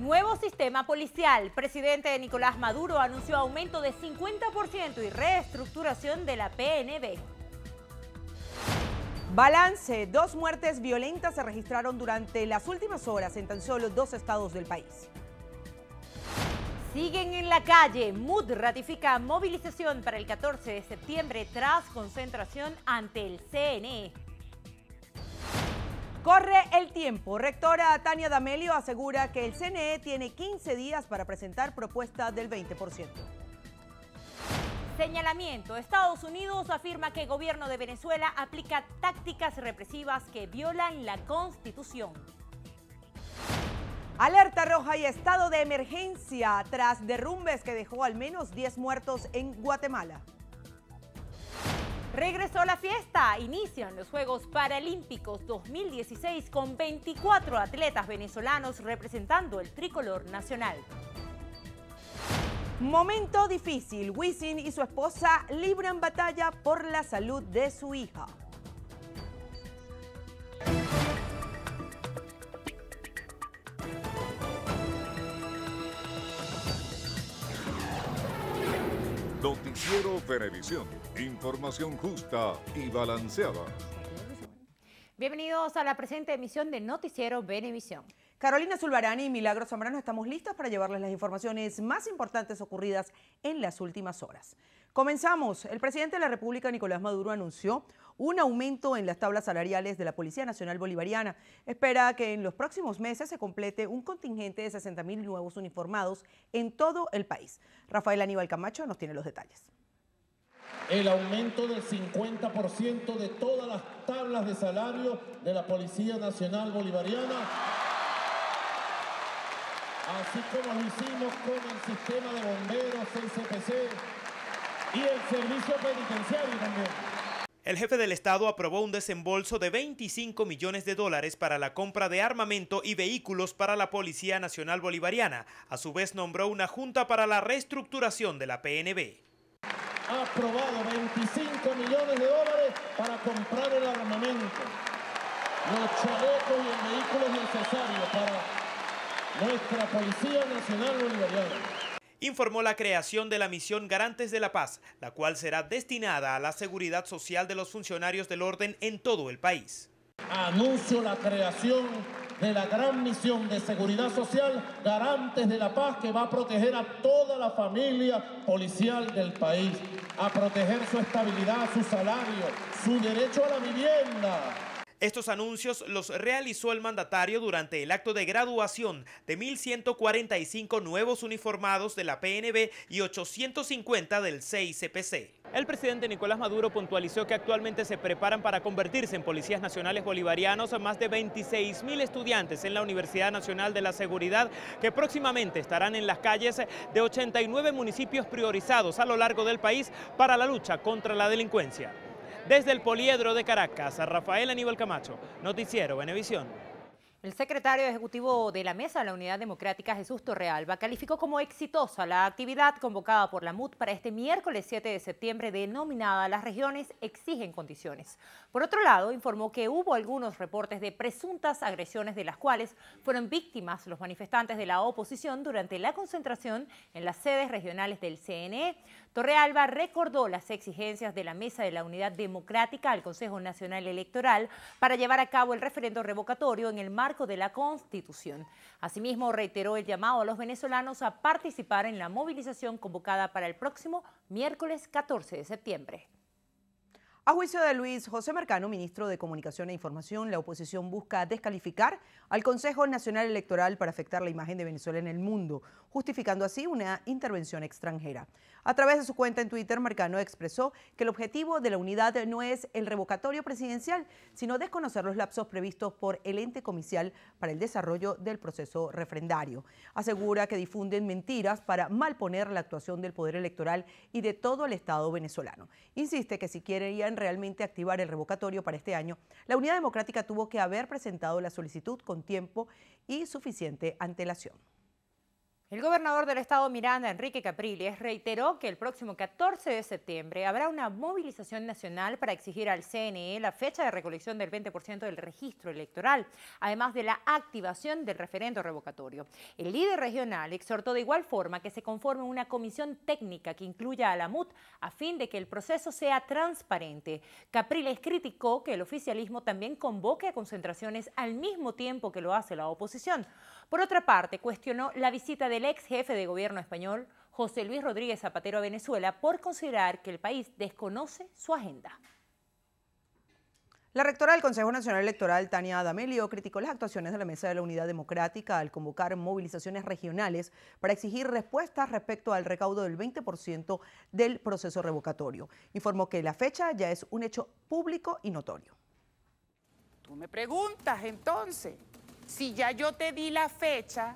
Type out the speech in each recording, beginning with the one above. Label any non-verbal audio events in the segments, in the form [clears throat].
Nuevo sistema policial. Presidente Nicolás Maduro anunció aumento de 50% y reestructuración de la PNB. Balance. Dos muertes violentas se registraron durante las últimas horas en tan solo dos estados del país. Siguen en la calle. MUD ratifica movilización para el 14 de septiembre tras concentración ante el CNE. Corre el tiempo. Rectora Tania D'Amelio asegura que el CNE tiene 15 días para presentar propuesta del 20%. Señalamiento. Estados Unidos afirma que el gobierno de Venezuela aplica tácticas represivas que violan la Constitución. Alerta roja y estado de emergencia tras derrumbes que dejó al menos 10 muertos en Guatemala. Regresó la fiesta. Inician los Juegos Paralímpicos 2016 con 24 atletas venezolanos representando el tricolor nacional. Momento difícil. Wisin y su esposa libran batalla por la salud de su hija. Noticiero Venevisión. Información justa y balanceada. Bienvenidos a la presente emisión de Noticiero Benevisión. Carolina Zulbarani y Milagro Zambrano estamos listos para llevarles las informaciones más importantes ocurridas en las últimas horas. Comenzamos. El presidente de la República, Nicolás Maduro, anunció un aumento en las tablas salariales de la Policía Nacional Bolivariana. Espera que en los próximos meses se complete un contingente de 60.000 nuevos uniformados en todo el país. Rafael Aníbal Camacho nos tiene los detalles. El aumento del 50% de todas las tablas de salario de la Policía Nacional Bolivariana, así como lo hicimos con el sistema de bomberos, CCPC, y el servicio penitenciario también. El jefe del Estado aprobó un desembolso de 25 millones de dólares para la compra de armamento y vehículos para la Policía Nacional Bolivariana. A su vez nombró una junta para la reestructuración de la PNB. Ha aprobado 25 millones de dólares para comprar el armamento, los chalecos y los vehículos necesarios para nuestra Policía Nacional Bolivariana informó la creación de la misión Garantes de la Paz, la cual será destinada a la seguridad social de los funcionarios del orden en todo el país. Anuncio la creación de la gran misión de seguridad social Garantes de la Paz que va a proteger a toda la familia policial del país, a proteger su estabilidad, su salario, su derecho a la vivienda, estos anuncios los realizó el mandatario durante el acto de graduación de 1.145 nuevos uniformados de la PNB y 850 del CICPC. El presidente Nicolás Maduro puntualizó que actualmente se preparan para convertirse en policías nacionales bolivarianos más de 26.000 estudiantes en la Universidad Nacional de la Seguridad que próximamente estarán en las calles de 89 municipios priorizados a lo largo del país para la lucha contra la delincuencia. Desde el Poliedro de Caracas, Rafael Aníbal Camacho, Noticiero Venevisión. El secretario ejecutivo de la Mesa de la Unidad Democrática, Jesús Torrealba, calificó como exitosa la actividad convocada por la MUD para este miércoles 7 de septiembre denominada Las regiones exigen condiciones. Por otro lado, informó que hubo algunos reportes de presuntas agresiones de las cuales fueron víctimas los manifestantes de la oposición durante la concentración en las sedes regionales del CNE. Torrealba recordó las exigencias de la Mesa de la Unidad Democrática al Consejo Nacional Electoral para llevar a cabo el referendo revocatorio en el marco de la Constitución. Asimismo, reiteró el llamado a los venezolanos a participar en la movilización convocada para el próximo miércoles 14 de septiembre. A juicio de Luis José Mercano, ministro de Comunicación e Información, la oposición busca descalificar al Consejo Nacional Electoral para afectar la imagen de Venezuela en el mundo, justificando así una intervención extranjera. A través de su cuenta en Twitter, Marcano expresó que el objetivo de la unidad no es el revocatorio presidencial, sino desconocer los lapsos previstos por el ente comicial para el desarrollo del proceso refrendario. Asegura que difunden mentiras para malponer la actuación del Poder Electoral y de todo el Estado venezolano. Insiste que si querían realmente activar el revocatorio para este año, la Unidad Democrática tuvo que haber presentado la solicitud con tiempo y suficiente antelación. El gobernador del estado Miranda, Enrique Capriles, reiteró que el próximo 14 de septiembre habrá una movilización nacional para exigir al CNE la fecha de recolección del 20% del registro electoral, además de la activación del referendo revocatorio. El líder regional exhortó de igual forma que se conforme una comisión técnica que incluya a la MUT a fin de que el proceso sea transparente. Capriles criticó que el oficialismo también convoque a concentraciones al mismo tiempo que lo hace la oposición. Por otra parte, cuestionó la visita del ex jefe de gobierno español, José Luis Rodríguez Zapatero, a Venezuela por considerar que el país desconoce su agenda. La rectora del Consejo Nacional Electoral, Tania D'Amelio, criticó las actuaciones de la Mesa de la Unidad Democrática al convocar movilizaciones regionales para exigir respuestas respecto al recaudo del 20% del proceso revocatorio. Informó que la fecha ya es un hecho público y notorio. Tú me preguntas entonces, si ya yo te di la fecha,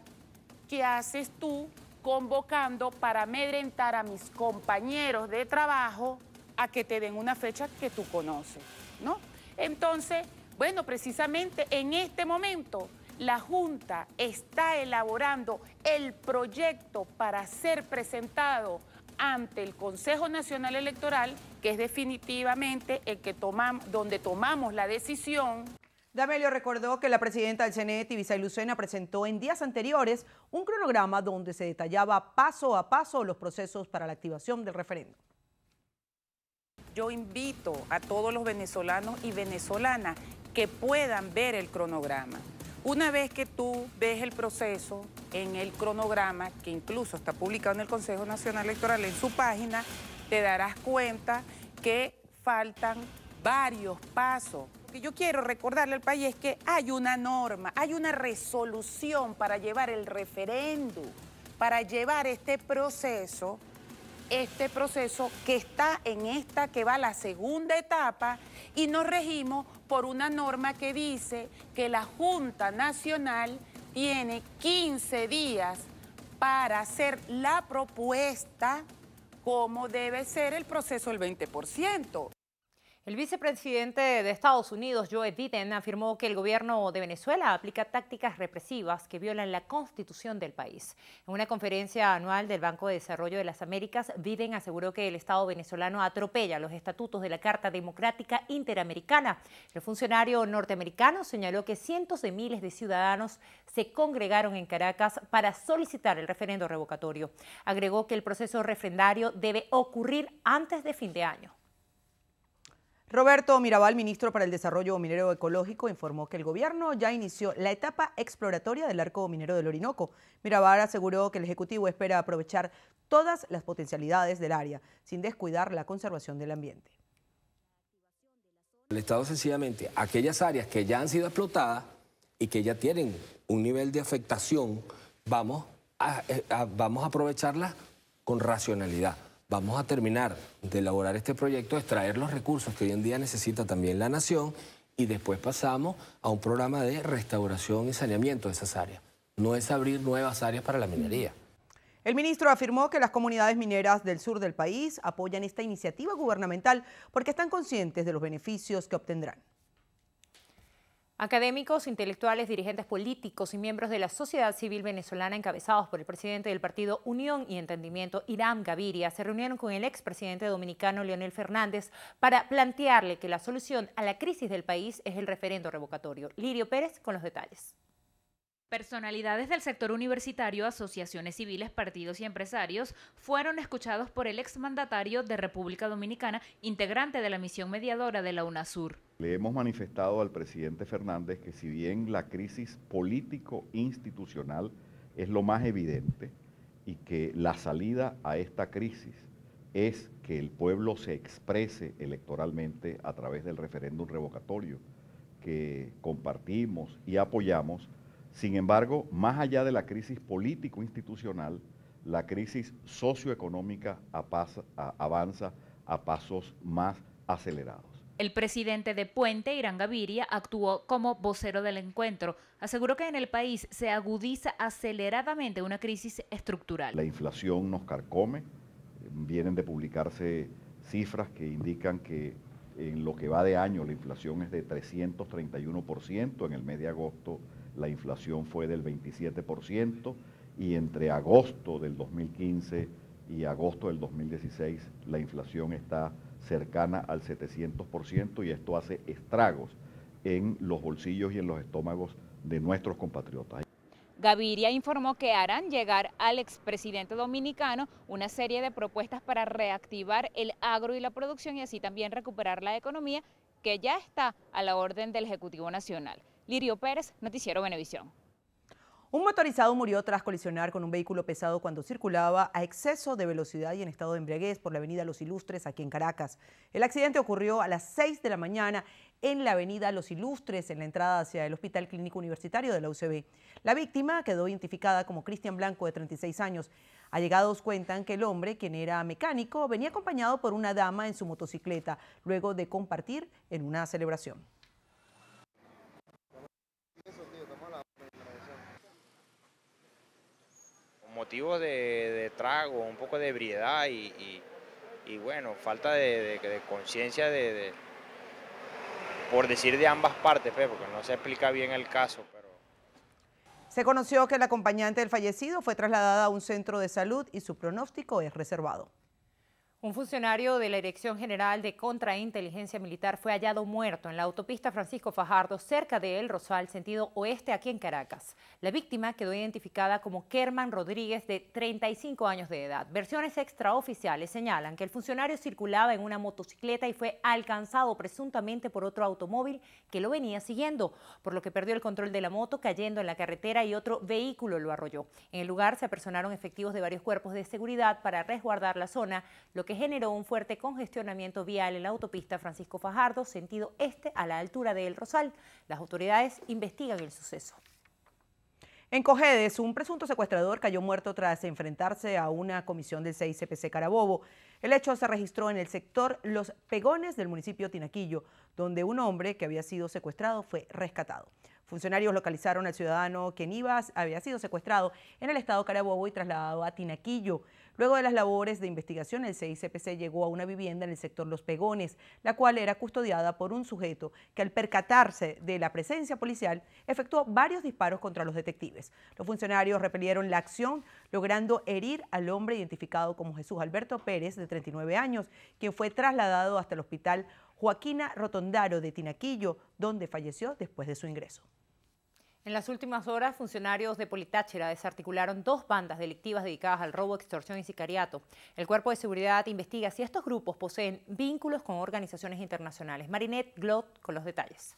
¿qué haces tú convocando para amedrentar a mis compañeros de trabajo a que te den una fecha que tú conoces? ¿No? Entonces, bueno, precisamente en este momento la Junta está elaborando el proyecto para ser presentado ante el Consejo Nacional Electoral, que es definitivamente el que donde tomamos la decisión D'Amelio recordó que la presidenta del CNE, y Lucena, presentó en días anteriores un cronograma donde se detallaba paso a paso los procesos para la activación del referéndum. Yo invito a todos los venezolanos y venezolanas que puedan ver el cronograma. Una vez que tú ves el proceso en el cronograma, que incluso está publicado en el Consejo Nacional Electoral en su página, te darás cuenta que faltan varios pasos que yo quiero recordarle al país que hay una norma, hay una resolución para llevar el referéndum, para llevar este proceso, este proceso que está en esta, que va a la segunda etapa, y nos regimos por una norma que dice que la Junta Nacional tiene 15 días para hacer la propuesta como debe ser el proceso del 20%. El vicepresidente de Estados Unidos, Joe Biden, afirmó que el gobierno de Venezuela aplica tácticas represivas que violan la constitución del país. En una conferencia anual del Banco de Desarrollo de las Américas, Biden aseguró que el Estado venezolano atropella los estatutos de la Carta Democrática Interamericana. El funcionario norteamericano señaló que cientos de miles de ciudadanos se congregaron en Caracas para solicitar el referendo revocatorio. Agregó que el proceso refrendario debe ocurrir antes de fin de año. Roberto Mirabal, ministro para el Desarrollo Minero Ecológico, informó que el gobierno ya inició la etapa exploratoria del arco minero del Orinoco. Mirabal aseguró que el Ejecutivo espera aprovechar todas las potencialidades del área, sin descuidar la conservación del ambiente. El Estado sencillamente, aquellas áreas que ya han sido explotadas y que ya tienen un nivel de afectación, vamos a, eh, vamos a aprovecharlas con racionalidad vamos a terminar de elaborar este proyecto, extraer los recursos que hoy en día necesita también la nación y después pasamos a un programa de restauración y saneamiento de esas áreas. No es abrir nuevas áreas para la minería. El ministro afirmó que las comunidades mineras del sur del país apoyan esta iniciativa gubernamental porque están conscientes de los beneficios que obtendrán. Académicos, intelectuales, dirigentes políticos y miembros de la sociedad civil venezolana encabezados por el presidente del partido Unión y Entendimiento, Irán Gaviria, se reunieron con el expresidente dominicano Leonel Fernández para plantearle que la solución a la crisis del país es el referendo revocatorio. Lirio Pérez con los detalles. Personalidades del sector universitario, asociaciones civiles, partidos y empresarios fueron escuchados por el exmandatario de República Dominicana, integrante de la misión mediadora de la UNASUR. Le hemos manifestado al presidente Fernández que si bien la crisis político-institucional es lo más evidente y que la salida a esta crisis es que el pueblo se exprese electoralmente a través del referéndum revocatorio que compartimos y apoyamos, sin embargo, más allá de la crisis político-institucional, la crisis socioeconómica avanza a pasos más acelerados. El presidente de Puente, Irán Gaviria, actuó como vocero del encuentro. Aseguró que en el país se agudiza aceleradamente una crisis estructural. La inflación nos carcome. Vienen de publicarse cifras que indican que en lo que va de año la inflación es de 331% en el mes de agosto la inflación fue del 27% y entre agosto del 2015 y agosto del 2016 la inflación está cercana al 700% y esto hace estragos en los bolsillos y en los estómagos de nuestros compatriotas. Gaviria informó que harán llegar al expresidente dominicano una serie de propuestas para reactivar el agro y la producción y así también recuperar la economía que ya está a la orden del Ejecutivo Nacional. Lirio Pérez, Noticiero Venevisión. Un motorizado murió tras colisionar con un vehículo pesado cuando circulaba a exceso de velocidad y en estado de embriaguez por la avenida Los Ilustres aquí en Caracas. El accidente ocurrió a las 6 de la mañana en la avenida Los Ilustres, en la entrada hacia el Hospital Clínico Universitario de la UCB. La víctima quedó identificada como Cristian Blanco, de 36 años. Allegados cuentan que el hombre, quien era mecánico, venía acompañado por una dama en su motocicleta, luego de compartir en una celebración. motivos de, trago, un poco de ebriedad y, bueno, falta de, conciencia de, por decir de ambas partes, pues, porque no se explica bien el caso. Se conoció que la acompañante del fallecido fue trasladada a un centro de salud y su pronóstico es reservado. Un funcionario de la Dirección General de Contrainteligencia Militar fue hallado muerto en la autopista Francisco Fajardo, cerca de El Rosal, sentido oeste aquí en Caracas. La víctima quedó identificada como Kerman Rodríguez, de 35 años de edad. Versiones extraoficiales señalan que el funcionario circulaba en una motocicleta y fue alcanzado presuntamente por otro automóvil que lo venía siguiendo, por lo que perdió el control de la moto cayendo en la carretera y otro vehículo lo arrolló. En el lugar se apersonaron efectivos de varios cuerpos de seguridad para resguardar la zona, lo que generó un fuerte congestionamiento vial en la autopista Francisco Fajardo, sentido este a la altura de El Rosal. Las autoridades investigan el suceso. En Cojedes, un presunto secuestrador cayó muerto tras enfrentarse a una comisión del CICPC Carabobo. El hecho se registró en el sector Los Pegones del municipio Tinaquillo, donde un hombre que había sido secuestrado fue rescatado. Funcionarios localizaron al ciudadano quien había sido secuestrado en el estado Carabobo y trasladado a Tinaquillo. Luego de las labores de investigación, el CICPC llegó a una vivienda en el sector Los Pegones, la cual era custodiada por un sujeto que al percatarse de la presencia policial efectuó varios disparos contra los detectives. Los funcionarios repelieron la acción, logrando herir al hombre identificado como Jesús Alberto Pérez, de 39 años, quien fue trasladado hasta el hospital Joaquina Rotondaro de Tinaquillo, donde falleció después de su ingreso. En las últimas horas, funcionarios de Politáchera desarticularon dos bandas delictivas dedicadas al robo, extorsión y sicariato. El Cuerpo de Seguridad investiga si estos grupos poseen vínculos con organizaciones internacionales. Marinette Glot con los detalles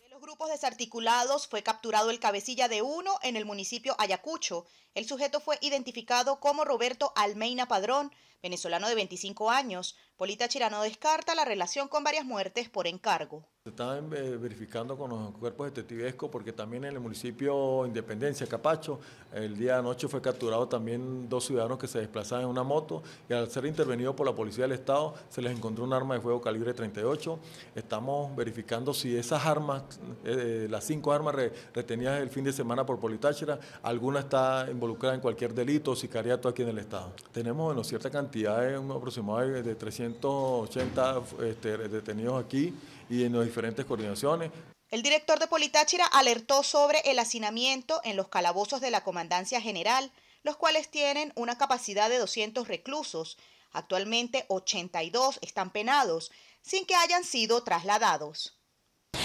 De los grupos desarticulados fue capturado el cabecilla de uno en el municipio Ayacucho. El sujeto fue identificado como Roberto Almeina Padrón, venezolano de 25 años, Polita Chirano descarta la relación con varias muertes por encargo. Se están eh, verificando con los cuerpos detectivescos porque también en el municipio Independencia, Capacho, el día de anoche fue capturado también dos ciudadanos que se desplazaban en una moto y al ser intervenido por la policía del Estado se les encontró un arma de fuego calibre 38. Estamos verificando si esas armas, eh, eh, las cinco armas retenidas el fin de semana por Politáchira, alguna está involucrada en cualquier delito o sicariato aquí en el Estado. Tenemos en cierta cantidad cantidad de un de 380 este, detenidos aquí y en las diferentes coordinaciones. El director de Politáchira alertó sobre el hacinamiento en los calabozos de la Comandancia General, los cuales tienen una capacidad de 200 reclusos. Actualmente 82 están penados, sin que hayan sido trasladados.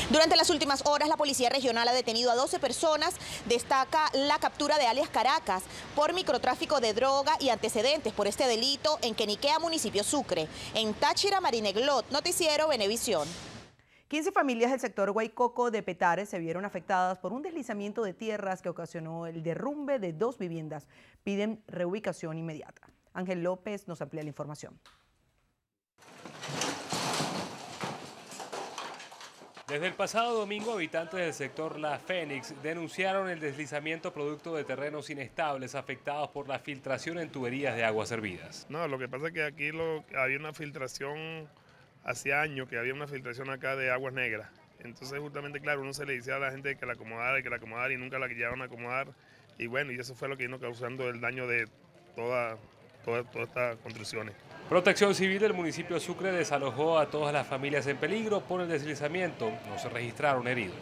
Durante las últimas horas, la Policía Regional ha detenido a 12 personas. Destaca la captura de alias Caracas por microtráfico de droga y antecedentes por este delito en Queniquea, municipio Sucre. En Táchira, Marineglot, Noticiero Benevisión. 15 familias del sector Guaycoco de Petares se vieron afectadas por un deslizamiento de tierras que ocasionó el derrumbe de dos viviendas. Piden reubicación inmediata. Ángel López nos amplía la información. Desde el pasado domingo, habitantes del sector La Fénix denunciaron el deslizamiento producto de terrenos inestables afectados por la filtración en tuberías de aguas servidas. No, lo que pasa es que aquí lo, había una filtración hace años, que había una filtración acá de aguas negras. Entonces justamente, claro, uno se le decía a la gente que la acomodara, que la acomodara y nunca la llegaron a acomodar. Y bueno, y eso fue lo que vino causando el daño de todas toda, toda estas construcciones. Protección Civil del municipio de Sucre desalojó a todas las familias en peligro por el deslizamiento. No se registraron heridos.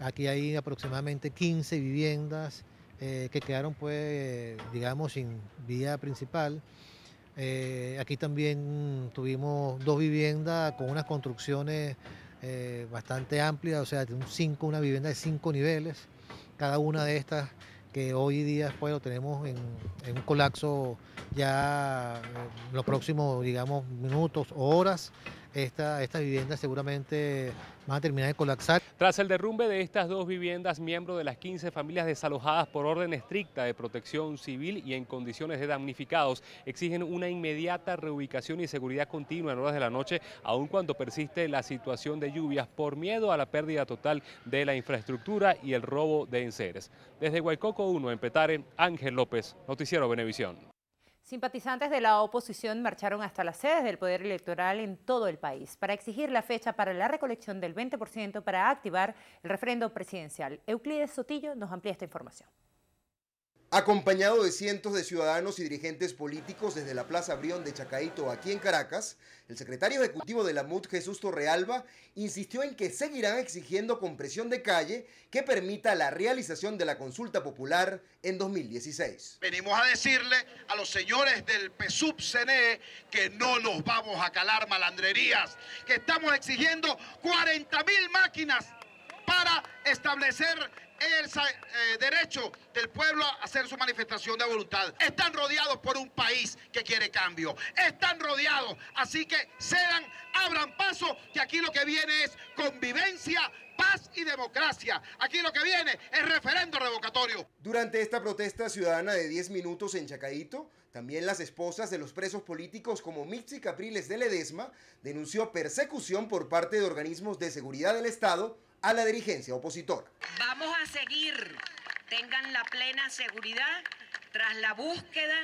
Aquí hay aproximadamente 15 viviendas eh, que quedaron, pues, digamos, sin vía principal. Eh, aquí también tuvimos dos viviendas con unas construcciones eh, bastante amplias, o sea, cinco, una vivienda de cinco niveles. Cada una de estas que hoy día después lo tenemos en, un colapso ya eh, en los próximos, digamos, minutos o horas. Esta, vivienda seguramente va a terminar de colapsar. Tras el derrumbe de estas dos viviendas, miembros de las 15 familias desalojadas por orden estricta de protección civil y en condiciones de damnificados exigen una inmediata reubicación y seguridad continua en horas de la noche, aun cuando persiste la situación de lluvias por miedo a la pérdida total de la infraestructura y el robo de enseres. Desde Guaycoco 1, en Petare, Ángel López, Noticiero Benevisión. Simpatizantes de la oposición marcharon hasta las sedes del Poder Electoral en todo el país para exigir la fecha para la recolección del 20% para activar el referendo presidencial. Euclides Sotillo nos amplía esta información. Acompañado de cientos de ciudadanos y dirigentes políticos desde la Plaza Brión de Chacaito aquí en Caracas, el secretario ejecutivo de la MUD, Jesús Torrealba, insistió en que seguirán exigiendo compresión de calle que permita la realización de la consulta popular en 2016. Venimos a decirle a los señores del PSUB-CNE que no nos vamos a calar malandrerías, que estamos exigiendo 40.000 máquinas para establecer el eh, derecho del pueblo a hacer su manifestación de voluntad. Están rodeados por un país que quiere cambio. Están rodeados. Así que cedan, abran paso, que aquí lo que viene es convivencia, paz y democracia. Aquí lo que viene es referendo revocatorio. Durante esta protesta ciudadana de 10 minutos en Chacaito, también las esposas de los presos políticos como Mitzi Capriles de Ledesma denunció persecución por parte de organismos de seguridad del Estado a la dirigencia opositora. Vamos a seguir, tengan la plena seguridad, tras la búsqueda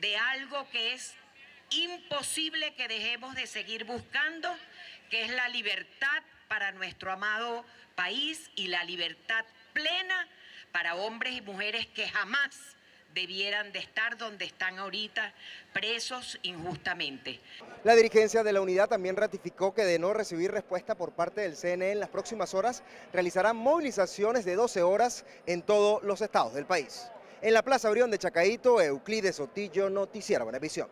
de algo que es imposible que dejemos de seguir buscando, que es la libertad para nuestro amado país y la libertad plena para hombres y mujeres que jamás debieran de estar donde están ahorita, presos injustamente. La dirigencia de la unidad también ratificó que de no recibir respuesta por parte del CNE en las próximas horas, realizarán movilizaciones de 12 horas en todos los estados del país. En la Plaza Orión de Chacaito, Euclides Sotillo, Noticiero Visión.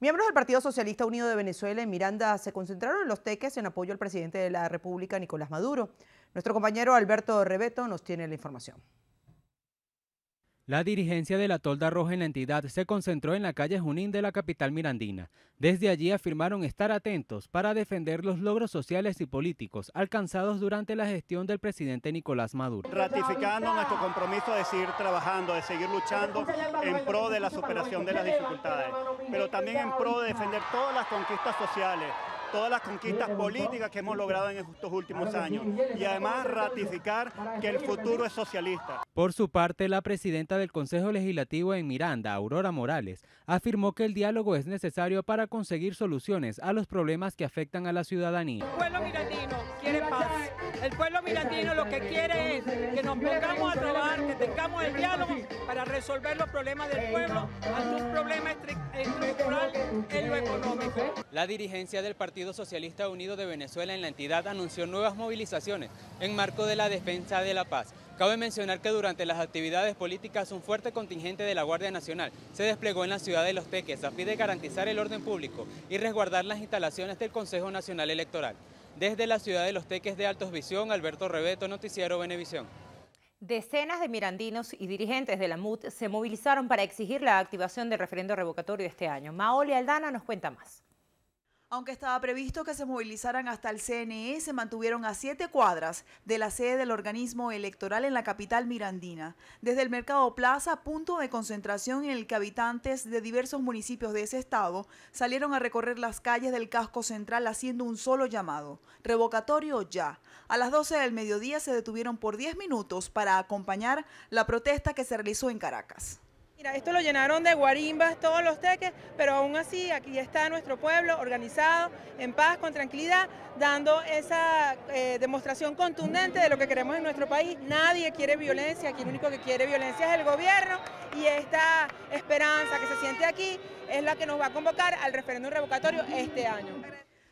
Miembros del Partido Socialista Unido de Venezuela en Miranda se concentraron en los teques en apoyo al presidente de la República, Nicolás Maduro. Nuestro compañero Alberto Rebeto nos tiene la información. La dirigencia de la Tolda Roja en la entidad se concentró en la calle Junín de la capital mirandina. Desde allí afirmaron estar atentos para defender los logros sociales y políticos alcanzados durante la gestión del presidente Nicolás Maduro. Ratificando nuestro compromiso de seguir trabajando, de seguir luchando en pro de la superación de las dificultades, pero también en pro de defender todas las conquistas sociales todas las conquistas políticas que hemos logrado en estos últimos años y además ratificar que el futuro es socialista. Por su parte, la presidenta del Consejo Legislativo en Miranda, Aurora Morales, afirmó que el diálogo es necesario para conseguir soluciones a los problemas que afectan a la ciudadanía. El pueblo mirandino quiere paz. Eh, el pueblo mirandino lo que quiere es que nos pongamos a trabajar, que tengamos el diálogo para resolver los problemas del pueblo, sus problemas estructurales en lo económico. La dirigencia del partido Partido Socialista Unido de Venezuela en la entidad anunció nuevas movilizaciones en marco de la defensa de la paz. Cabe mencionar que durante las actividades políticas un fuerte contingente de la Guardia Nacional se desplegó en la ciudad de Los Teques a fin de garantizar el orden público y resguardar las instalaciones del Consejo Nacional Electoral. Desde la ciudad de Los Teques de Altos Visión, Alberto Rebeto, Noticiero Venevisión. Decenas de mirandinos y dirigentes de la MUT se movilizaron para exigir la activación del referendo revocatorio de este año. Maoli Aldana nos cuenta más. Aunque estaba previsto que se movilizaran hasta el CNE, se mantuvieron a siete cuadras de la sede del organismo electoral en la capital mirandina, desde el Mercado Plaza, punto de concentración en el que habitantes de diversos municipios de ese estado salieron a recorrer las calles del casco central haciendo un solo llamado, revocatorio ya. A las 12 del mediodía se detuvieron por 10 minutos para acompañar la protesta que se realizó en Caracas. Esto lo llenaron de guarimbas todos los teques, pero aún así aquí está nuestro pueblo organizado, en paz, con tranquilidad, dando esa eh, demostración contundente de lo que queremos en nuestro país. Nadie quiere violencia, aquí el único que quiere violencia es el gobierno y esta esperanza que se siente aquí es la que nos va a convocar al referéndum revocatorio este año.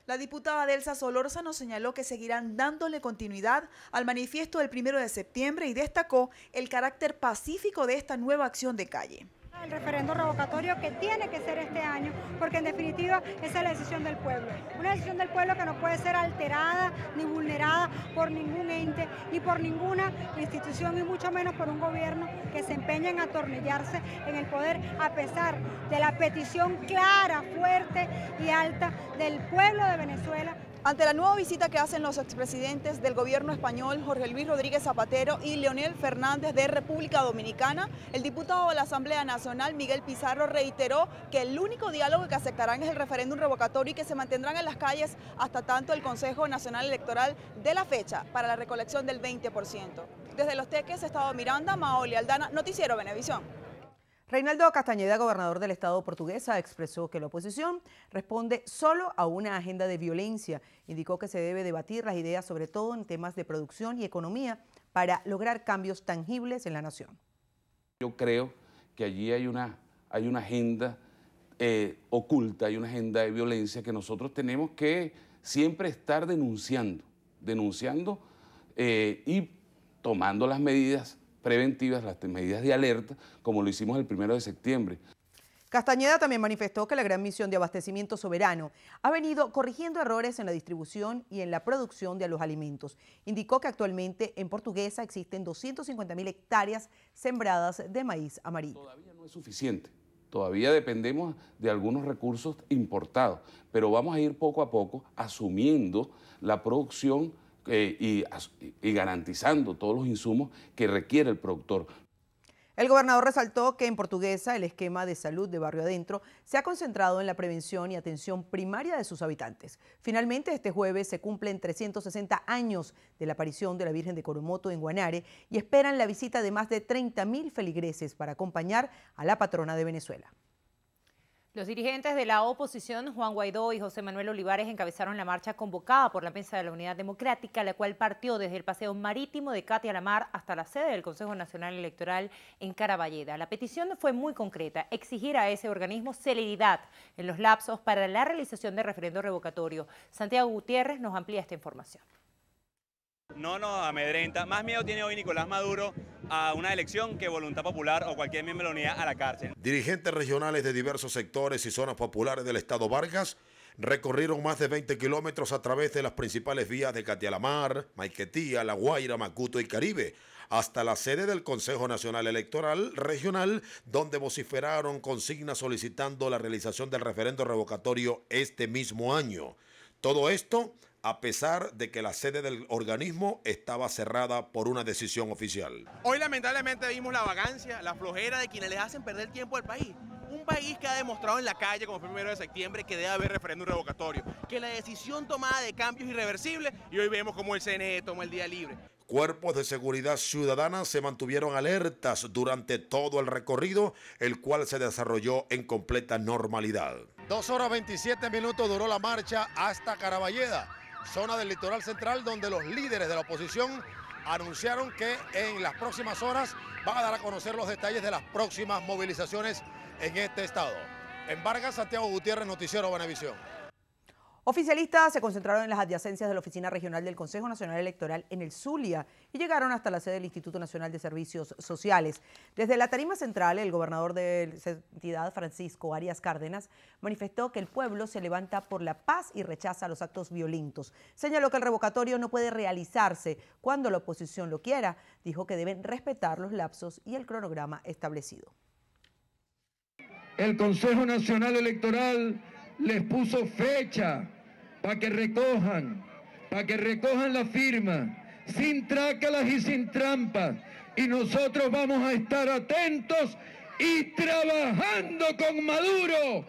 La diputada Delsa Solórzano señaló que seguirán dándole continuidad al manifiesto del primero de septiembre y destacó el carácter pacífico de esta nueva acción de calle el referendo revocatorio que tiene que ser este año, porque en definitiva esa es la decisión del pueblo. Una decisión del pueblo que no puede ser alterada ni vulnerada por ningún ente, ni por ninguna institución, y mucho menos por un gobierno que se empeña en atornillarse en el poder a pesar de la petición clara, fuerte y alta del pueblo de Venezuela ante la nueva visita que hacen los expresidentes del gobierno español, Jorge Luis Rodríguez Zapatero y Leonel Fernández de República Dominicana, el diputado de la Asamblea Nacional, Miguel Pizarro, reiteró que el único diálogo que aceptarán es el referéndum revocatorio y que se mantendrán en las calles hasta tanto el Consejo Nacional Electoral de la fecha para la recolección del 20%. Desde Los Teques, Estado Miranda, Maoli Aldana, Noticiero Venevisión. Reinaldo Castañeda, gobernador del Estado portuguesa, expresó que la oposición responde solo a una agenda de violencia. Indicó que se debe debatir las ideas, sobre todo en temas de producción y economía, para lograr cambios tangibles en la nación. Yo creo que allí hay una, hay una agenda eh, oculta, hay una agenda de violencia que nosotros tenemos que siempre estar denunciando, denunciando eh, y tomando las medidas preventivas, las medidas de alerta, como lo hicimos el primero de septiembre. Castañeda también manifestó que la gran misión de abastecimiento soberano ha venido corrigiendo errores en la distribución y en la producción de los alimentos. Indicó que actualmente en Portuguesa existen 250.000 hectáreas sembradas de maíz amarillo. Todavía no es suficiente. Todavía dependemos de algunos recursos importados, pero vamos a ir poco a poco asumiendo la producción eh, y, garantizando todos los insumos que requiere el productor. El gobernador resaltó que en Portuguesa el esquema de salud de barrio adentro se ha concentrado en la prevención y atención primaria de sus habitantes. Finalmente, este jueves se cumplen 360 años de la aparición de la Virgen de Coromoto en Guanare y esperan la visita de más de 30.000 feligreses para acompañar a la patrona de Venezuela. Los dirigentes de la oposición, Juan Guaidó y José Manuel Olivares, encabezaron la marcha convocada por la Mesa de la Unidad Democrática, la cual partió desde el paseo marítimo de la Mar hasta la sede del Consejo Nacional Electoral en Caraballeda. La petición fue muy concreta, exigir a ese organismo celeridad en los lapsos para la realización del referendo revocatorio. Santiago Gutiérrez nos amplía esta información. No no amedrenta. Más miedo tiene hoy Nicolás Maduro a una elección que voluntad popular o cualquier miembro de la unidad a la cárcel. Dirigentes regionales de diversos sectores y zonas populares del estado Vargas recorrieron más de 20 kilómetros a través de las principales vías de Catialamar, Maiquetía, La Guaira, Macuto y Caribe, hasta la sede del Consejo Nacional Electoral Regional, donde vociferaron consignas solicitando la realización del referendo revocatorio este mismo año. Todo esto a pesar de que la sede del organismo estaba cerrada por una decisión oficial. Hoy lamentablemente vimos la vagancia, la flojera de quienes les hacen perder tiempo al país. Un país que ha demostrado en la calle como primero de septiembre que debe haber referéndum revocatorio, que la decisión tomada de cambios es irreversible y hoy vemos como el CNE toma el día libre. Cuerpos de seguridad ciudadana se mantuvieron alertas durante todo el recorrido, el cual se desarrolló en completa normalidad. Dos horas 27 minutos duró la marcha hasta Caraballeda zona del litoral central, donde los líderes de la oposición anunciaron que en las próximas horas van a dar a conocer los detalles de las próximas movilizaciones en este estado. En Vargas, Santiago Gutiérrez, Noticiero Buenavisión. Oficialistas se concentraron en las adyacencias de la Oficina Regional del Consejo Nacional Electoral en el Zulia y llegaron hasta la sede del Instituto Nacional de Servicios Sociales. Desde la tarima central, el gobernador de la entidad, Francisco Arias Cárdenas, manifestó que el pueblo se levanta por la paz y rechaza los actos violentos. Señaló que el revocatorio no puede realizarse cuando la oposición lo quiera. Dijo que deben respetar los lapsos y el cronograma establecido. El Consejo Nacional Electoral les puso fecha para que recojan, para que recojan la firma, sin trácalas y sin trampas. Y nosotros vamos a estar atentos y trabajando con Maduro,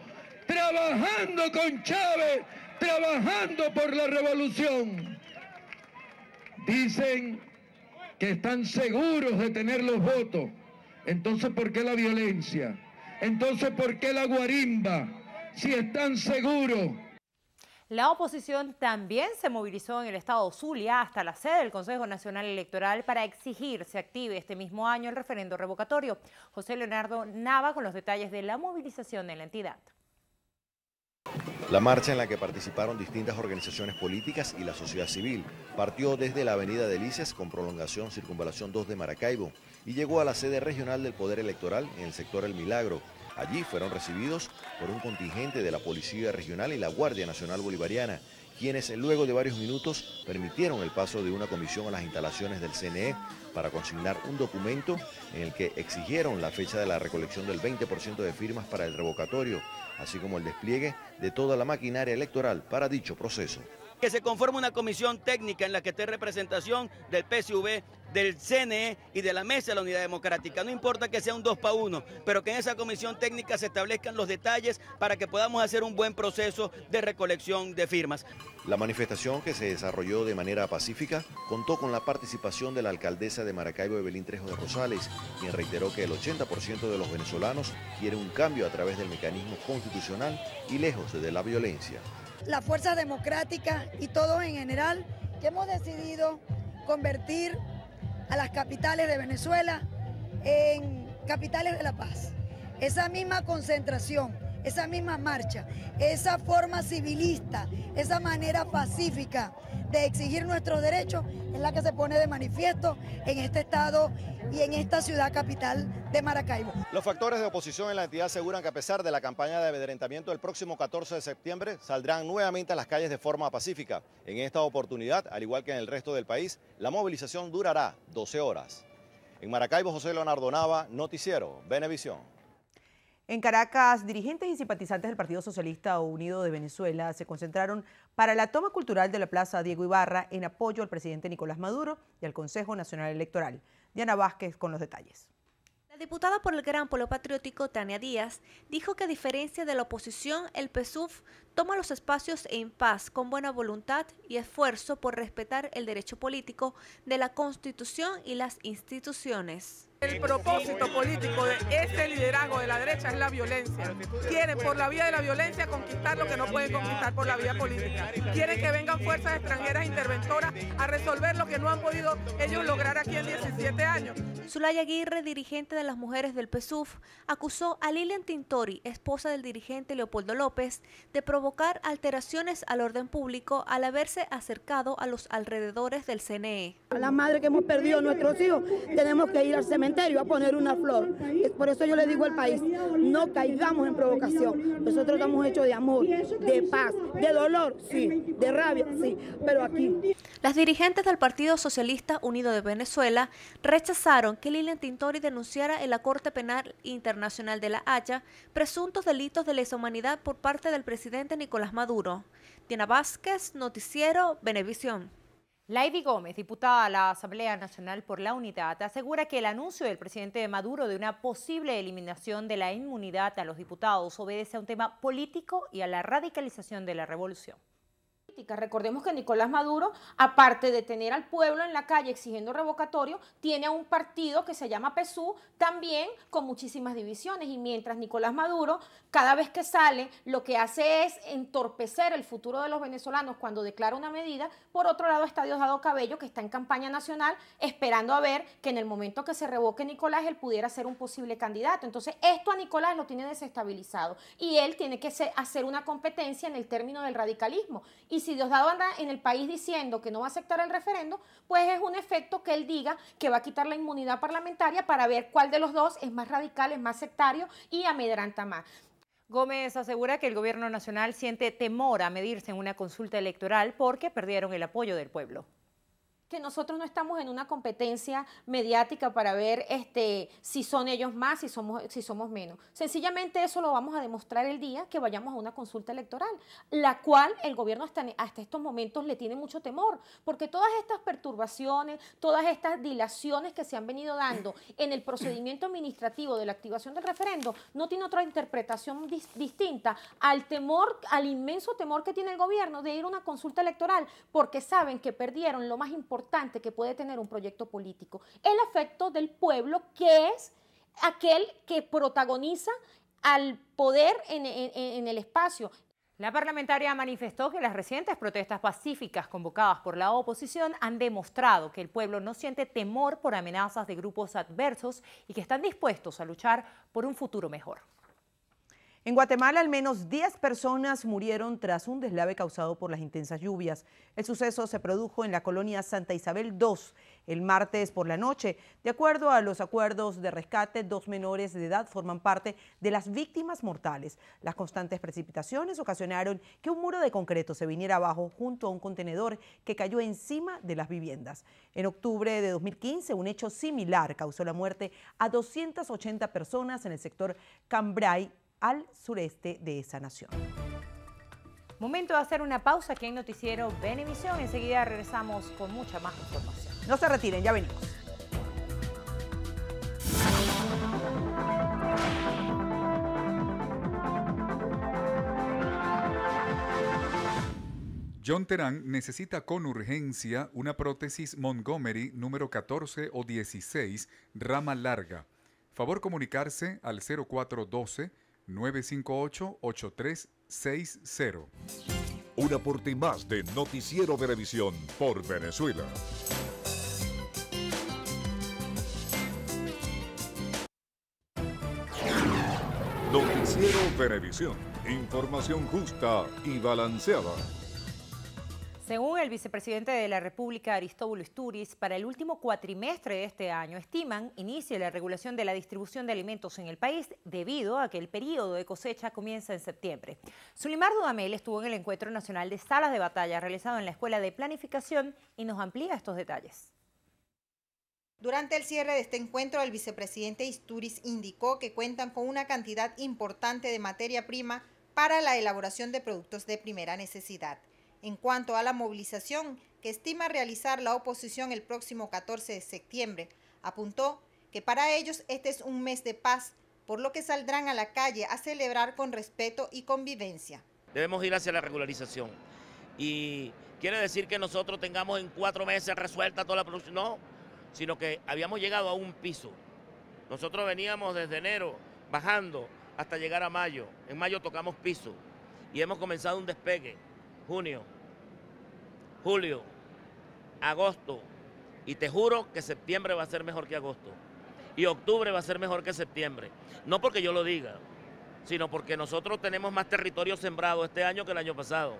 trabajando con Chávez, trabajando por la revolución. Dicen que están seguros de tener los votos. Entonces, ¿por qué la violencia? Entonces, ¿por qué la guarimba? si están seguros. La oposición también se movilizó en el estado Zulia hasta la sede del Consejo Nacional Electoral para exigir se active este mismo año el referendo revocatorio. José Leonardo Nava con los detalles de la movilización de la entidad. La marcha en la que participaron distintas organizaciones políticas y la sociedad civil partió desde la avenida de Delicias con prolongación Circunvalación 2 de Maracaibo y llegó a la sede regional del Poder Electoral en el sector El Milagro, Allí fueron recibidos por un contingente de la Policía Regional y la Guardia Nacional Bolivariana, quienes luego de varios minutos permitieron el paso de una comisión a las instalaciones del CNE para consignar un documento en el que exigieron la fecha de la recolección del 20% de firmas para el revocatorio, así como el despliegue de toda la maquinaria electoral para dicho proceso que se conforme una comisión técnica en la que esté representación del PSV, del CNE y de la Mesa de la Unidad Democrática. No importa que sea un 2 para uno, pero que en esa comisión técnica se establezcan los detalles para que podamos hacer un buen proceso de recolección de firmas. La manifestación que se desarrolló de manera pacífica contó con la participación de la alcaldesa de Maracaibo, Evelyn Trejo de Rosales, quien reiteró que el 80% de los venezolanos quiere un cambio a través del mecanismo constitucional y lejos de la violencia. La fuerza democrática y todo en general que hemos decidido convertir a las capitales de Venezuela en capitales de la paz. Esa misma concentración esa misma marcha, esa forma civilista, esa manera pacífica de exigir nuestros derechos es la que se pone de manifiesto en este estado y en esta ciudad capital de Maracaibo. Los factores de oposición en la entidad aseguran que a pesar de la campaña de amedrentamiento el próximo 14 de septiembre saldrán nuevamente a las calles de forma pacífica. En esta oportunidad, al igual que en el resto del país, la movilización durará 12 horas. En Maracaibo, José Leonardo Nava, Noticiero, Venevisión. En Caracas, dirigentes y simpatizantes del Partido Socialista Unido de Venezuela se concentraron para la toma cultural de la Plaza Diego Ibarra en apoyo al presidente Nicolás Maduro y al Consejo Nacional Electoral. Diana Vázquez con los detalles. La diputada por el Gran Polo Patriótico, Tania Díaz, dijo que a diferencia de la oposición, el PSUV Toma los espacios en paz, con buena voluntad y esfuerzo por respetar el derecho político de la Constitución y las instituciones. El propósito político de este liderazgo de la derecha es la violencia. Quieren por la vía de la violencia conquistar lo que no pueden conquistar por la vía política. Quieren que vengan fuerzas extranjeras interventoras a resolver lo que no han podido ellos lograr aquí en 17 años. Zulaya Aguirre, dirigente de las mujeres del PSUF, acusó a Lilian Tintori, esposa del dirigente Leopoldo López, de provocar alteraciones al orden público al haberse acercado a los alrededores del CNE. A la madre que hemos perdido nuestros hijos, tenemos que ir al cementerio a poner una flor. es Por eso yo le digo al país, no caigamos en provocación. Nosotros estamos hecho de amor, de paz, de dolor, sí, de rabia, sí, pero aquí. Las dirigentes del Partido Socialista Unido de Venezuela rechazaron que Lilian Tintori denunciara en la Corte Penal Internacional de la Haya presuntos delitos de lesa humanidad por parte del presidente Nicolás Maduro. Diana Vázquez, Noticiero, Benevisión. Lady Gómez, diputada a la Asamblea Nacional por la Unidad, asegura que el anuncio del presidente Maduro de una posible eliminación de la inmunidad a los diputados obedece a un tema político y a la radicalización de la revolución. Recordemos que Nicolás Maduro, aparte de tener al pueblo en la calle exigiendo revocatorio, tiene a un partido que se llama PSU, también con muchísimas divisiones. Y mientras Nicolás Maduro, cada vez que sale, lo que hace es entorpecer el futuro de los venezolanos cuando declara una medida, por otro lado está Diosdado Cabello, que está en campaña nacional, esperando a ver que en el momento que se revoque Nicolás, él pudiera ser un posible candidato. Entonces, esto a Nicolás lo tiene desestabilizado y él tiene que hacer una competencia en el término del radicalismo. Y si Diosdado anda en el país diciendo que no va a aceptar el referendo, pues es un efecto que él diga que va a quitar la inmunidad parlamentaria para ver cuál de los dos es más radical, es más sectario y amedranta más. Gómez asegura que el gobierno nacional siente temor a medirse en una consulta electoral porque perdieron el apoyo del pueblo que nosotros no estamos en una competencia mediática para ver este, si son ellos más, si somos, si somos menos. Sencillamente eso lo vamos a demostrar el día que vayamos a una consulta electoral, la cual el gobierno hasta, hasta estos momentos le tiene mucho temor, porque todas estas perturbaciones, todas estas dilaciones que se han venido dando en el procedimiento administrativo de la activación del referendo no tiene otra interpretación distinta al temor, al inmenso temor que tiene el gobierno de ir a una consulta electoral, porque saben que perdieron lo más importante que puede tener un proyecto político, el afecto del pueblo que es aquel que protagoniza al poder en el espacio. La parlamentaria manifestó que las recientes protestas pacíficas convocadas por la oposición han demostrado que el pueblo no siente temor por amenazas de grupos adversos y que están dispuestos a luchar por un futuro mejor. En Guatemala, al menos 10 personas murieron tras un deslave causado por las intensas lluvias. El suceso se produjo en la colonia Santa Isabel II el martes por la noche. De acuerdo a los acuerdos de rescate, dos menores de edad forman parte de las víctimas mortales. Las constantes precipitaciones ocasionaron que un muro de concreto se viniera abajo junto a un contenedor que cayó encima de las viviendas. En octubre de 2015, un hecho similar causó la muerte a 280 personas en el sector Cambrai al sureste de esa nación. Momento de hacer una pausa aquí en noticiero Benemisión. Enseguida regresamos con mucha más información. No se retiren, ya venimos. John Terán necesita con urgencia una prótesis Montgomery número 14 o 16, rama larga. Favor comunicarse al 0412 958-8360. Un aporte más de Noticiero Televisión por Venezuela. Noticiero Venevisión. Información justa y balanceada. Según el vicepresidente de la República, Aristóbulo Isturiz, para el último cuatrimestre de este año estiman inicie la regulación de la distribución de alimentos en el país debido a que el periodo de cosecha comienza en septiembre. Sulimar Dudamel estuvo en el Encuentro Nacional de Salas de Batalla realizado en la Escuela de Planificación y nos amplía estos detalles. Durante el cierre de este encuentro, el vicepresidente Isturiz indicó que cuentan con una cantidad importante de materia prima para la elaboración de productos de primera necesidad. En cuanto a la movilización que estima realizar la oposición el próximo 14 de septiembre, apuntó que para ellos este es un mes de paz, por lo que saldrán a la calle a celebrar con respeto y convivencia. Debemos ir hacia la regularización. Y quiere decir que nosotros tengamos en cuatro meses resuelta toda la producción, no, sino que habíamos llegado a un piso. Nosotros veníamos desde enero bajando hasta llegar a mayo. En mayo tocamos piso y hemos comenzado un despegue junio, julio, agosto. Y te juro que septiembre va a ser mejor que agosto. Y octubre va a ser mejor que septiembre. No porque yo lo diga, sino porque nosotros tenemos más territorio sembrado este año que el año pasado.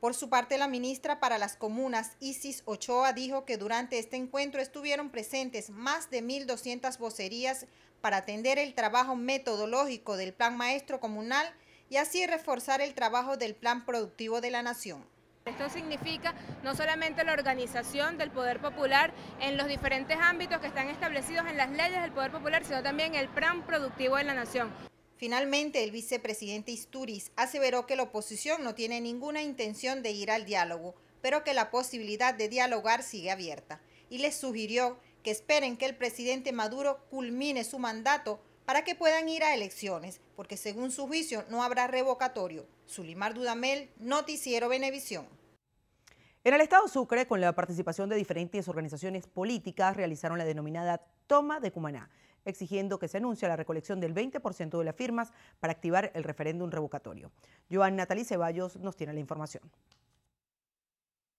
Por su parte, la ministra para las comunas, Isis Ochoa, dijo que durante este encuentro estuvieron presentes más de 1.200 vocerías para atender el trabajo metodológico del Plan Maestro Comunal y así reforzar el trabajo del plan productivo de la nación. Esto significa no solamente la organización del poder popular en los diferentes ámbitos que están establecidos en las leyes del poder popular, sino también el plan productivo de la nación. Finalmente, el vicepresidente Isturiz aseveró que la oposición no tiene ninguna intención de ir al diálogo, pero que la posibilidad de dialogar sigue abierta, y les sugirió que esperen que el presidente Maduro culmine su mandato para que puedan ir a elecciones, porque según su juicio no habrá revocatorio. Sulimar Dudamel, Noticiero Benevisión. En el Estado Sucre, con la participación de diferentes organizaciones políticas, realizaron la denominada Toma de Cumaná, exigiendo que se anuncie la recolección del 20% de las firmas para activar el referéndum revocatorio. Joan Natalí Ceballos nos tiene la información.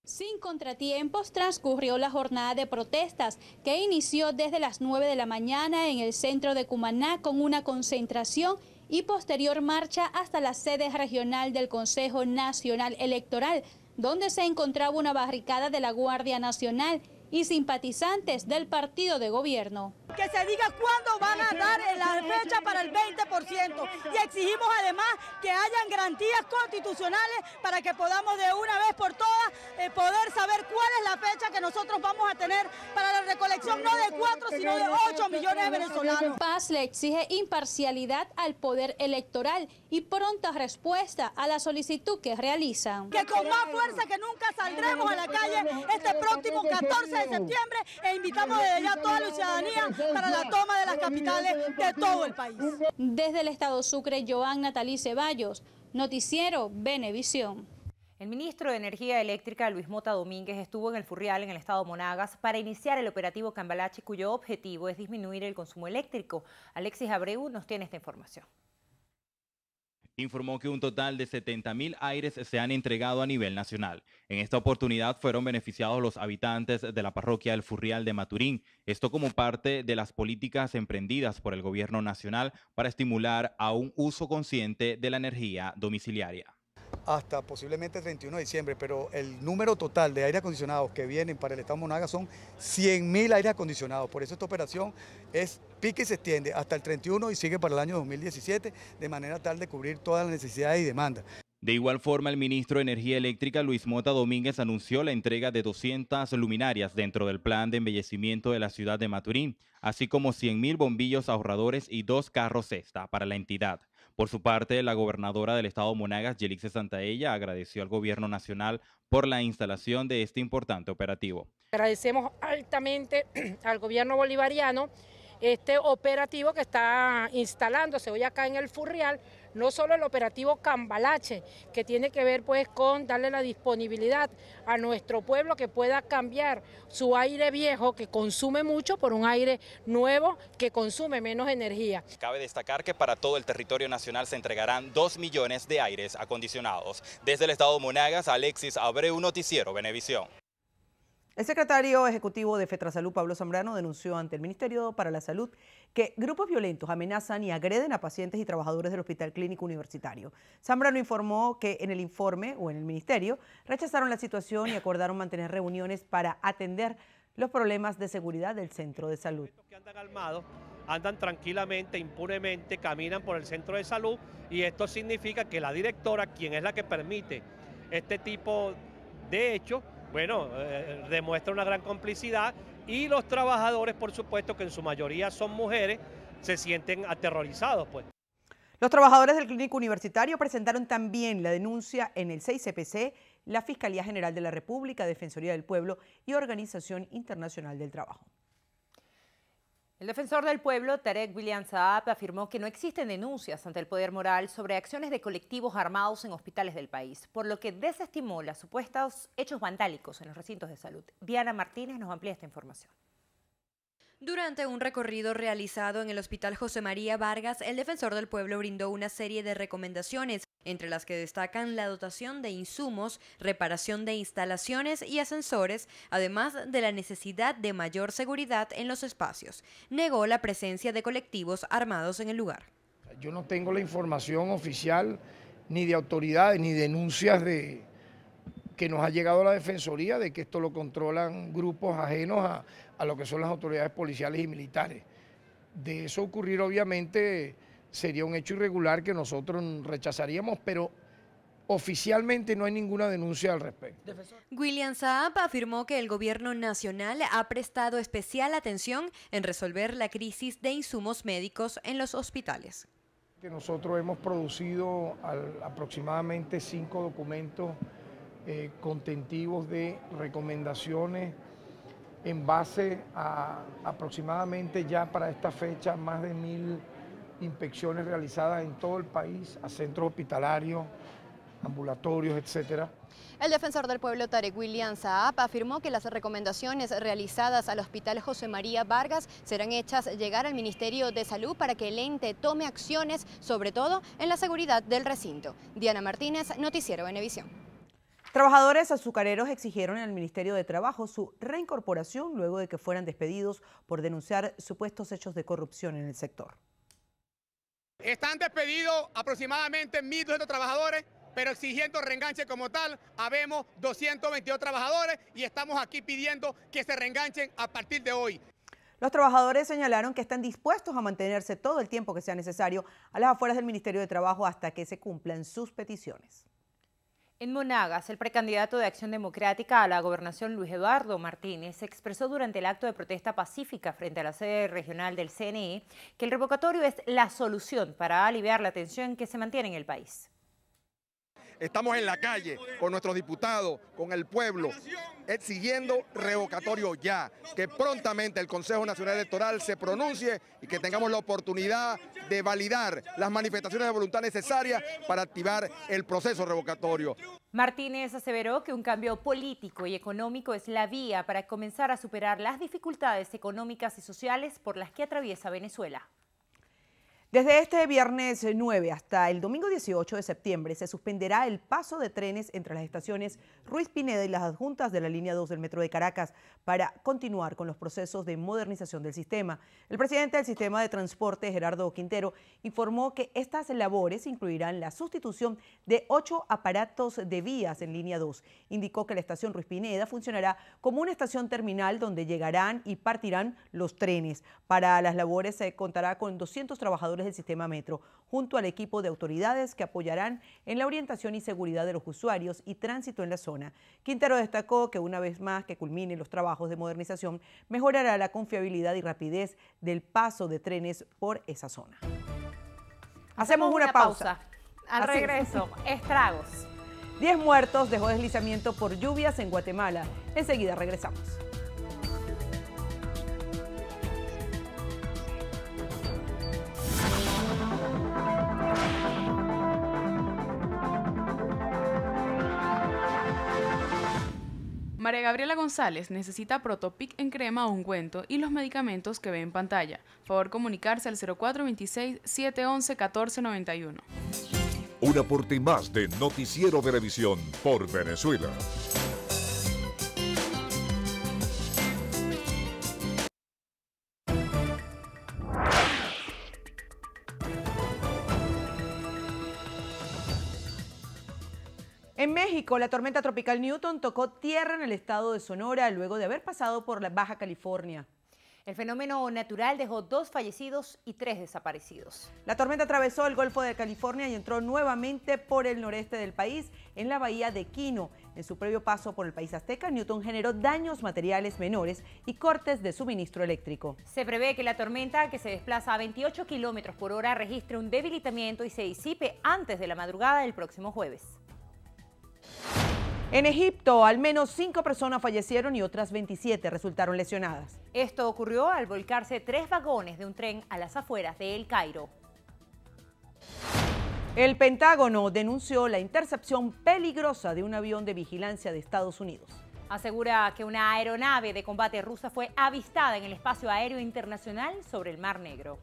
Sin contratiempos transcurrió la jornada de protestas que inició desde las 9 de la mañana en el centro de Cumaná con una concentración y posterior marcha hasta la sede regional del Consejo Nacional Electoral, donde se encontraba una barricada de la Guardia Nacional y simpatizantes del partido de gobierno. Que se diga cuándo van a dar la fecha para el 20% y exigimos además que hayan garantías constitucionales para que podamos de una vez por todas eh, poder saber cuál es la fecha que nosotros vamos a tener para la recolección no de 4 sino de 8 millones de venezolanos. Paz le exige imparcialidad al poder electoral y pronta respuesta a la solicitud que realizan. Que con más fuerza que nunca saldremos a la calle este próximo 14 de de septiembre e invitamos desde allá a toda la ciudadanía para la toma de las capitales de todo el país. Desde el Estado Sucre, Joan Natalí Ceballos, Noticiero Benevisión. El ministro de Energía Eléctrica, Luis Mota Domínguez, estuvo en el Furrial, en el estado Monagas, para iniciar el operativo Cambalache, cuyo objetivo es disminuir el consumo eléctrico. Alexis Abreu nos tiene esta información informó que un total de 70.000 aires se han entregado a nivel nacional. En esta oportunidad fueron beneficiados los habitantes de la parroquia El Furrial de Maturín, esto como parte de las políticas emprendidas por el gobierno nacional para estimular a un uso consciente de la energía domiciliaria hasta posiblemente el 31 de diciembre, pero el número total de aire acondicionados que vienen para el Estado Monaga son 100.000 aire acondicionados. Por eso esta operación es pique y se extiende hasta el 31 y sigue para el año 2017, de manera tal de cubrir todas las necesidades y demandas. De igual forma, el ministro de Energía Eléctrica, Luis Mota Domínguez, anunció la entrega de 200 luminarias dentro del plan de embellecimiento de la ciudad de Maturín, así como 100.000 bombillos ahorradores y dos carros cesta para la entidad. Por su parte, la gobernadora del estado Monagas, Yelixe Santaella, agradeció al gobierno nacional por la instalación de este importante operativo. Agradecemos altamente [clears throat] al gobierno bolivariano este operativo que está instalándose hoy acá en el Furrial no solo el operativo Cambalache, que tiene que ver pues con darle la disponibilidad a nuestro pueblo que pueda cambiar su aire viejo que consume mucho por un aire nuevo que consume menos energía. Cabe destacar que para todo el territorio nacional se entregarán 2 millones de aires acondicionados. Desde el estado de Monagas, Alexis Abreu, Noticiero Venevisión. El secretario ejecutivo de FETRASALUD, Pablo Zambrano, denunció ante el Ministerio para la Salud que grupos violentos amenazan y agreden a pacientes y trabajadores del Hospital Clínico Universitario. Zambrano informó que en el informe o en el Ministerio rechazaron la situación y acordaron mantener reuniones para atender los problemas de seguridad del centro de salud. Que andan armados, andan tranquilamente, impunemente, caminan por el centro de salud y esto significa que la directora, quien es la que permite este tipo de hechos, bueno, eh, demuestra una gran complicidad y los trabajadores, por supuesto, que en su mayoría son mujeres, se sienten aterrorizados, pues. Los trabajadores del Clínico Universitario presentaron también la denuncia en el 6CPC, e la Fiscalía General de la República, Defensoría del Pueblo y Organización Internacional del Trabajo. El defensor del pueblo, Tarek William Saab, afirmó que no existen denuncias ante el Poder Moral sobre acciones de colectivos armados en hospitales del país, por lo que desestimó los supuestos hechos vandálicos en los recintos de salud. Diana Martínez nos amplía esta información. Durante un recorrido realizado en el Hospital José María Vargas, el defensor del pueblo brindó una serie de recomendaciones entre las que destacan la dotación de insumos, reparación de instalaciones y ascensores, además de la necesidad de mayor seguridad en los espacios. Negó la presencia de colectivos armados en el lugar. Yo no tengo la información oficial ni de autoridades ni denuncias de que nos ha llegado a la Defensoría de que esto lo controlan grupos ajenos a, a lo que son las autoridades policiales y militares. De eso ocurrir obviamente sería un hecho irregular que nosotros rechazaríamos, pero oficialmente no hay ninguna denuncia al respecto. William Saab afirmó que el gobierno nacional ha prestado especial atención en resolver la crisis de insumos médicos en los hospitales. Que nosotros hemos producido aproximadamente cinco documentos eh, contentivos de recomendaciones en base a aproximadamente ya para esta fecha más de mil inspecciones realizadas en todo el país a centros hospitalarios, ambulatorios, etc. El defensor del pueblo Tarek William Saab afirmó que las recomendaciones realizadas al Hospital José María Vargas serán hechas llegar al Ministerio de Salud para que el ente tome acciones, sobre todo en la seguridad del recinto. Diana Martínez, Noticiero Venevisión. Trabajadores azucareros exigieron al Ministerio de Trabajo su reincorporación luego de que fueran despedidos por denunciar supuestos hechos de corrupción en el sector. Están despedidos aproximadamente 1.200 trabajadores, pero exigiendo reenganche como tal, habemos 222 trabajadores y estamos aquí pidiendo que se reenganchen a partir de hoy. Los trabajadores señalaron que están dispuestos a mantenerse todo el tiempo que sea necesario a las afueras del Ministerio de Trabajo hasta que se cumplan sus peticiones. En Monagas, el precandidato de Acción Democrática a la gobernación Luis Eduardo Martínez expresó durante el acto de protesta pacífica frente a la sede regional del CNE que el revocatorio es la solución para aliviar la tensión que se mantiene en el país. Estamos en la calle con nuestros diputados, con el pueblo, exigiendo revocatorio ya, que prontamente el Consejo Nacional Electoral se pronuncie y que tengamos la oportunidad de validar las manifestaciones de voluntad necesarias para activar el proceso revocatorio. Martínez aseveró que un cambio político y económico es la vía para comenzar a superar las dificultades económicas y sociales por las que atraviesa Venezuela. Desde este viernes 9 hasta el domingo 18 de septiembre se suspenderá el paso de trenes entre las estaciones Ruiz Pineda y las adjuntas de la línea 2 del Metro de Caracas para continuar con los procesos de modernización del sistema. El presidente del sistema de transporte, Gerardo Quintero, informó que estas labores incluirán la sustitución de ocho aparatos de vías en línea 2. Indicó que la estación Ruiz Pineda funcionará como una estación terminal donde llegarán y partirán los trenes. Para las labores se contará con 200 trabajadores del sistema Metro, junto al equipo de autoridades que apoyarán en la orientación y seguridad de los usuarios y tránsito en la zona. Quintero destacó que una vez más que culminen los trabajos de modernización, mejorará la confiabilidad y rapidez del paso de trenes por esa zona. Hacemos una, pausa. Al regreso, estragos. 10 muertos dejó deslizamiento por lluvias en Guatemala. Enseguida regresamos. María Gabriela González necesita Protopic en crema o ungüento y los medicamentos que ve en pantalla. Favor comunicarse al 0426-711-1491. Un aporte más de Noticiero Televisión por Venezuela. En México, la tormenta tropical Newton tocó tierra en el estado de Sonora luego de haber pasado por la Baja California. El fenómeno natural dejó dos fallecidos y tres desaparecidos. La tormenta atravesó el Golfo de California y entró nuevamente por el noreste del país, en la bahía de Quino. En su previo paso por el país azteca, Newton generó daños materiales menores y cortes de suministro eléctrico. Se prevé que la tormenta, que se desplaza a 28 kilómetros por hora, registre un debilitamiento y se disipe antes de la madrugada del próximo jueves. En Egipto, al menos cinco personas fallecieron y otras 27 resultaron lesionadas. Esto ocurrió al volcarse tres vagones de un tren a las afueras de El Cairo. El Pentágono denunció la intercepción peligrosa de un avión de vigilancia de Estados Unidos. Asegura que una aeronave de combate rusa fue avistada en el espacio aéreo internacional sobre el Mar Negro.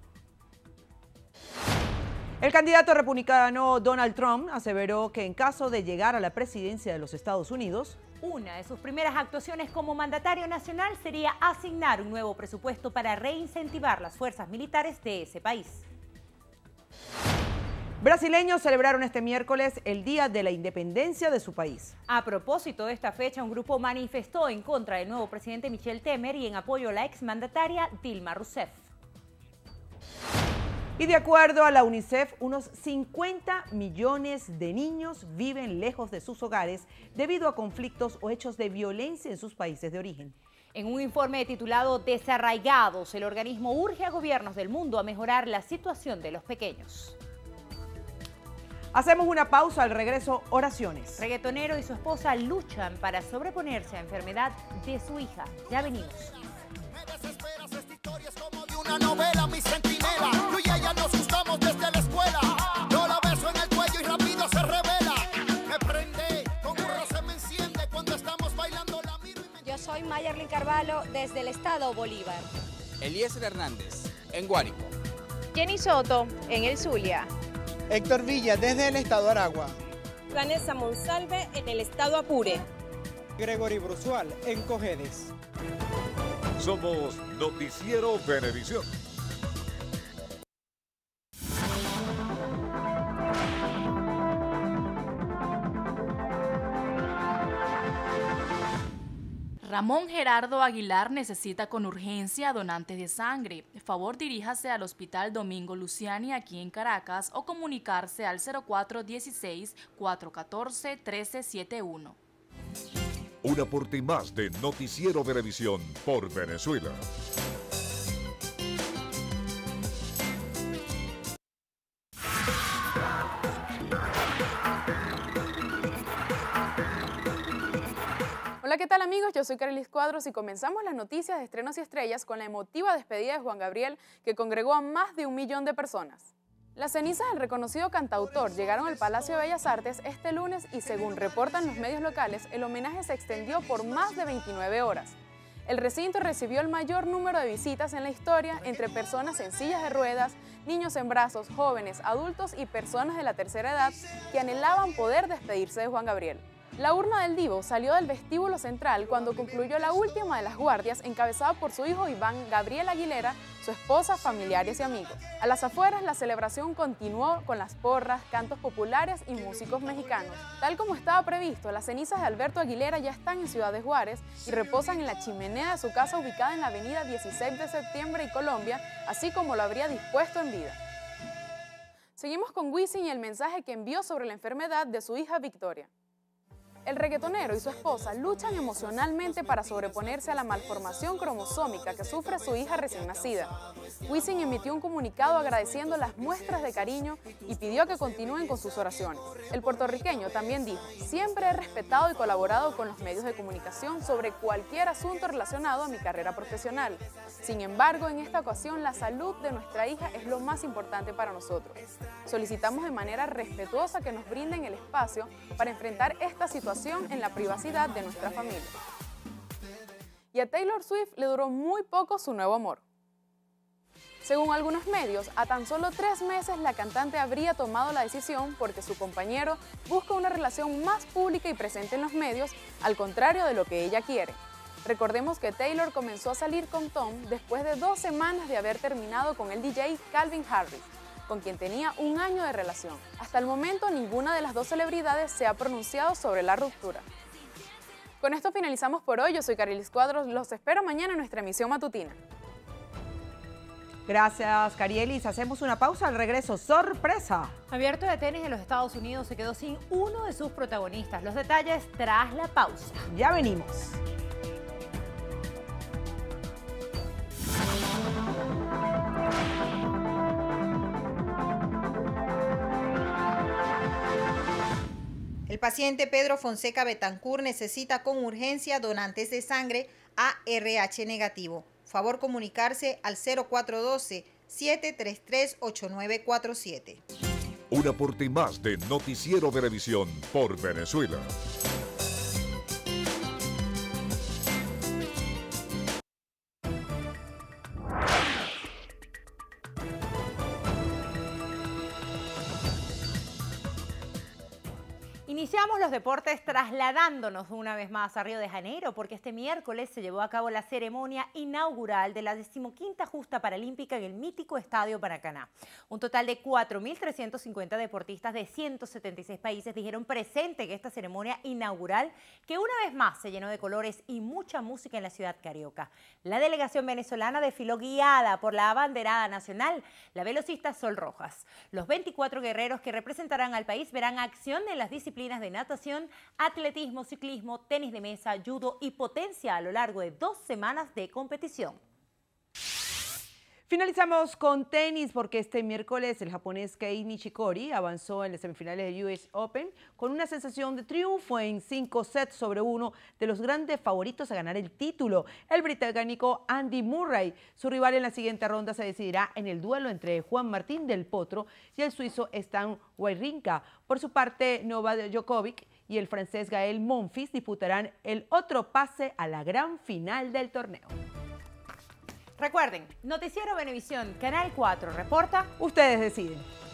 El candidato republicano Donald Trump aseveró que en caso de llegar a la presidencia de los Estados Unidos, una de sus primeras actuaciones como mandatario nacional sería asignar un nuevo presupuesto para reincentivar las fuerzas militares de ese país. Brasileños celebraron este miércoles el Día de la Independencia de su país. A propósito de esta fecha, un grupo manifestó en contra del nuevo presidente Michel Temer y en apoyo a la exmandataria Dilma Rousseff. Y de acuerdo a la UNICEF, unos 50 millones de niños viven lejos de sus hogares debido a conflictos o hechos de violencia en sus países de origen. En un informe titulado Desarraigados, el organismo urge a gobiernos del mundo a mejorar la situación de los pequeños. Hacemos una pausa al regreso, oraciones. Reggaetonero y su esposa luchan para sobreponerse a enfermedad de su hija. Ya venimos una novela, mi sentinela. Yo y ella nos gustamos desde la escuela. no la beso en el cuello y rápido se revela. Me prende, con burro se me enciende. Cuando estamos bailando la miro Yo soy Mayerlin Carvalho desde el estado Bolívar. Eliezer Hernández, en Guárico. Jenny Soto, en el Zulia. Héctor Villa, desde el estado Aragua. Vanessa Monsalve, en el estado Apure. Gregory Brusual, en Cojedes. Somos Noticiero Venevisión. Ramón Gerardo Aguilar necesita con urgencia donantes de sangre. Favor diríjase al Hospital Domingo Luciani aquí en Caracas o comunicarse al 0416 414 1371. Un aporte más de Noticiero Televisión por Venezuela. Hola, ¿qué tal amigos? Yo soy Carlis Cuadros y comenzamos las noticias de estrenos y estrellas con la emotiva despedida de Juan Gabriel que congregó a más de un millón de personas. Las cenizas del reconocido cantautor llegaron al Palacio de Bellas Artes este lunes y según reportan los medios locales, el homenaje se extendió por más de 29 horas. El recinto recibió el mayor número de visitas en la historia entre personas en sillas de ruedas, niños en brazos, jóvenes, adultos y personas de la tercera edad que anhelaban poder despedirse de Juan Gabriel. La urna del Divo salió del vestíbulo central cuando concluyó la última de las guardias encabezada por su hijo Iván Gabriel Aguilera, su esposa, familiares y amigos. A las afueras la celebración continuó con las porras, cantos populares y músicos mexicanos. Tal como estaba previsto, las cenizas de Alberto Aguilera ya están en Ciudad de Juárez y reposan en la chimenea de su casa ubicada en la avenida 16 de septiembre y Colombia, así como lo habría dispuesto en vida. Seguimos con Wisin y el mensaje que envió sobre la enfermedad de su hija Victoria. El reggaetonero y su esposa luchan emocionalmente para sobreponerse a la malformación cromosómica que sufre su hija recién nacida. Wisin emitió un comunicado agradeciendo las muestras de cariño y pidió que continúen con sus oraciones. El puertorriqueño también dijo, siempre he respetado y colaborado con los medios de comunicación sobre cualquier asunto relacionado a mi carrera profesional. Sin embargo, en esta ocasión la salud de nuestra hija es lo más importante para nosotros. Solicitamos de manera respetuosa que nos brinden el espacio para enfrentar esta situación en la privacidad de nuestra familia. Y a Taylor Swift le duró muy poco su nuevo amor. Según algunos medios, a tan solo tres meses la cantante habría tomado la decisión porque su compañero busca una relación más pública y presente en los medios, al contrario de lo que ella quiere. Recordemos que Taylor comenzó a salir con Tom después de dos semanas de haber terminado con el DJ Calvin Harris, con quien tenía un año de relación. Hasta el momento ninguna de las dos celebridades se ha pronunciado sobre la ruptura. Con esto finalizamos por hoy. Yo soy Carilis Cuadros. Los espero mañana en nuestra emisión matutina. Gracias, Carielis. Hacemos una pausa al regreso. ¡Sorpresa! Abierto de tenis en los Estados Unidos se quedó sin uno de sus protagonistas. Los detalles tras la pausa. Ya venimos. El paciente Pedro Fonseca Betancur necesita con urgencia donantes de sangre a ARH negativo. Favor comunicarse al 0412-733-8947. Un aporte más de Noticiero Televisión por Venezuela. Estamos los deportes trasladándonos una vez más a Río de Janeiro porque este miércoles se llevó a cabo la ceremonia inaugural de la decimoquinta justa paralímpica en el mítico Estadio Paracaná. Un total de 4.350 deportistas de 176 países dijeron presente que esta ceremonia inaugural que una vez más se llenó de colores y mucha música en la ciudad carioca. La delegación venezolana desfiló guiada por la abanderada nacional, la velocista Sol Rojas. Los 24 guerreros que representarán al país verán acción en las disciplinas de natación, atletismo, ciclismo, tenis de mesa, judo y potencia a lo largo de dos semanas de competición. Finalizamos con tenis porque este miércoles el japonés Kei Nishikori avanzó en las semifinales del US Open con una sensación de triunfo en cinco sets sobre uno de los grandes favoritos a ganar el título, el británico Andy Murray. Su rival en la siguiente ronda se decidirá en el duelo entre Juan Martín del Potro y el suizo Stan Wawrinka. Por su parte, Novak Djokovic y el francés Gael Monfils disputarán el otro pase a la gran final del torneo. Recuerden, Noticiero Venevisión, Canal 4, reporta. Ustedes deciden.